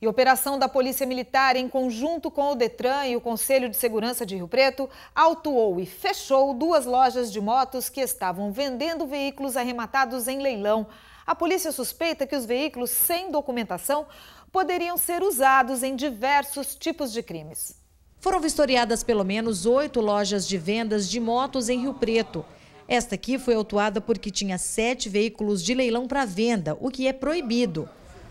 E operação da Polícia Militar, em conjunto com o Detran e o Conselho de Segurança de Rio Preto, autuou e fechou duas lojas de motos que estavam vendendo veículos arrematados em leilão. A polícia suspeita que os veículos sem documentação poderiam ser usados em diversos tipos de crimes. Foram vistoriadas pelo menos oito lojas de vendas de motos em Rio Preto. Esta aqui foi autuada porque tinha sete veículos de leilão para venda, o que é proibido.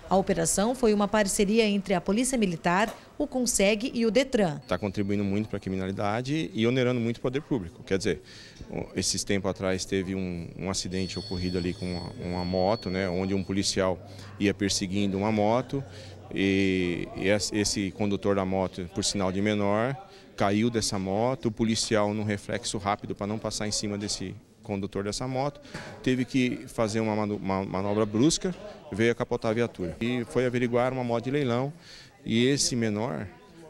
A operação foi uma parceria entre a Polícia Militar, o CONSEG e o DETRAN. Está contribuindo muito para a criminalidade e onerando muito o poder público. Quer dizer, esses tempos atrás teve um, um acidente ocorrido ali com uma, uma, moto, né, onde um policial ia perseguindo uma moto e, e esse condutor da moto, por sinal de menor, caiu dessa moto, o policial num reflexo rápido para não passar em cima desse condutor dessa moto, teve que fazer uma manobra brusca, veio a capotar a viatura. E foi averiguar uma moto de leilão e esse menor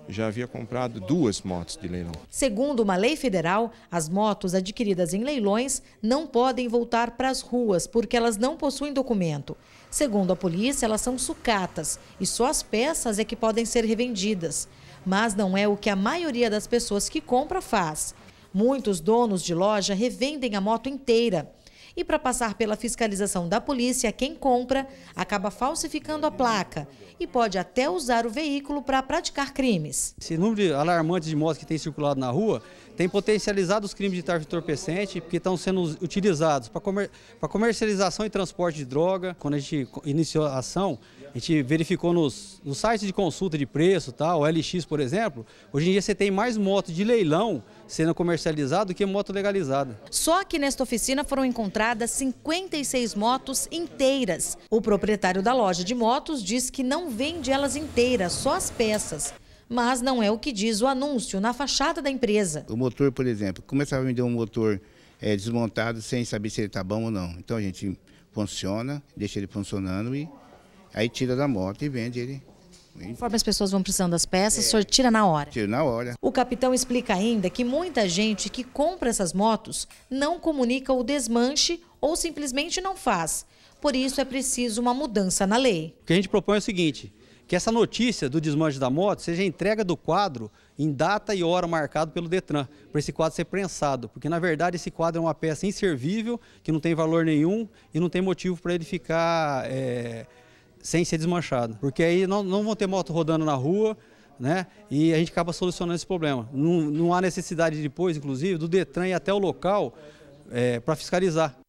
já havia comprado duas motos de leilão. Segundo uma lei federal, as motos adquiridas em leilões não podem voltar para as ruas porque elas não possuem documento. Segundo a polícia, elas são sucatas e só as peças é que podem ser revendidas. Mas não é o que a maioria das pessoas que compra faz. Muitos donos de loja revendem a moto inteira. E para passar pela fiscalização da polícia, quem compra acaba falsificando a placa e pode até usar o veículo para praticar crimes. Esse número alarmante de motos que tem circulado na rua tem potencializado os crimes de tráfico entorpecente, porque estão sendo utilizados para, comer, comercialização e transporte de droga. Quando a gente iniciou a ação, a gente verificou nos, nos sites de consulta de preço, tá, o LX, por exemplo, hoje em dia você tem mais motos de leilão sendo comercializado que moto legalizada. Só que nesta oficina foram encontradas 56 motos inteiras. O proprietário da loja de motos diz que não vende elas inteiras, só as peças. Mas não é o que diz o anúncio na fachada da empresa. O motor, por exemplo, começava é a vender um motor é, desmontado sem saber se ele está bom ou não. Então a gente funciona, deixa ele funcionando e aí tira da moto e vende ele Conforme as pessoas vão precisando das peças, é. o senhor tira na hora. Tira na hora. O capitão explica ainda que muita gente que compra essas motos não comunica o desmanche ou simplesmente não faz. Por isso é preciso uma mudança na lei. O que a gente propõe é o seguinte: que essa notícia do desmanche da moto seja entrega do quadro em data e hora marcado pelo Detran, para esse quadro ser prensado, porque na verdade esse quadro é uma peça inservível, que não tem valor nenhum e não tem motivo para ele ficar. É sem ser desmanchado. Porque aí não, não vão ter moto rodando na rua, né? E a gente acaba solucionando esse problema. Não, não há necessidade depois, inclusive, do Detran ir até o local é, para fiscalizar.